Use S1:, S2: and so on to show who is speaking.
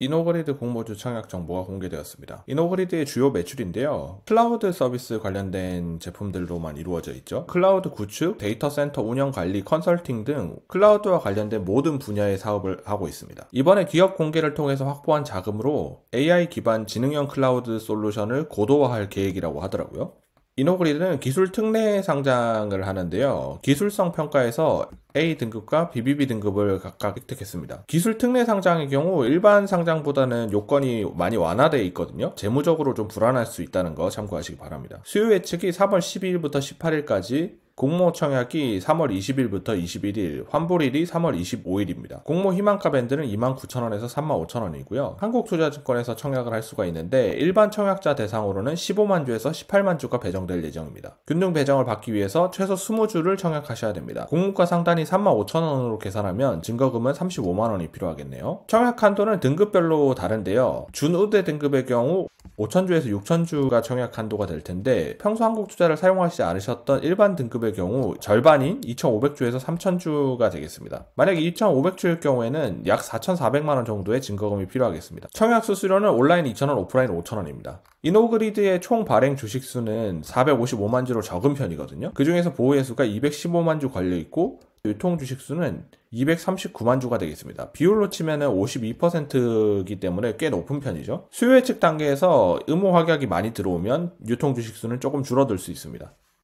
S1: 이노그리드 공모주 청약 정보가 공개되었습니다. 이노그리드의 주요 매출인데요. 클라우드 서비스 관련된 제품들로만 이루어져 있죠. 클라우드 구축, 데이터 센터 운영 관리, 컨설팅 등 클라우드와 관련된 모든 분야의 사업을 하고 있습니다. 이번에 기업 공개를 통해서 확보한 자금으로 AI 기반 지능형 클라우드 솔루션을 고도화할 계획이라고 하더라고요. 이노그리드는 기술 특례 상장을 하는데요. 기술성 평가에서 A 등급과 BBB 등급을 각각 획득했습니다. 기술 특례 상장의 경우 일반 상장보다는 요건이 많이 완화되어 있거든요. 재무적으로 좀 불안할 수 있다는 거 참고하시기 바랍니다. 수요 예측이 3월 12일부터 18일까지 공모청약이 3월 20일부터 21일, 환불일이 3월 25일입니다. 공모 희망가 밴드는 29,000원에서 35,000원이고요. 한국투자증권에서 청약을 할 수가 있는데 일반 청약자 대상으로는 15만 주에서 18만 주가 배정될 예정입니다. 균등 배정을 받기 위해서 최소 20주를 청약하셔야 됩니다. 공모가 상단이 35,000원으로 계산하면 증거금은 35만 원이 필요하겠네요. 청약 한도는 등급별로 다른데요. 준우대 등급의 경우 5,000주에서 6,000주가 청약 한도가 될 텐데 평소 한국투자를 사용하시지 않으셨던 일반 등급의 기업의 경우 절반인 2,500주에서 3,000주가 되겠습니다. 만약 2,500주일 경우에는 약 4,400만 원 정도의 증거금이 필요하겠습니다. 청약 수수료는 온라인 2,000원, 오프라인 5,000원입니다. 이노그리드의 총 발행 주식 수는 455만 주로 적은 편이거든요. 그 중에서 보유의 수가 215만 주 걸려 있고 유통 주식 수는 239만 주가 되겠습니다. 비율로 치면 52%이기 때문에 꽤 높은 편이죠. 수요 예측 단계에서 의무 확약이 많이 들어오면 유통 주식 수는 조금 줄어들 수 있습니다.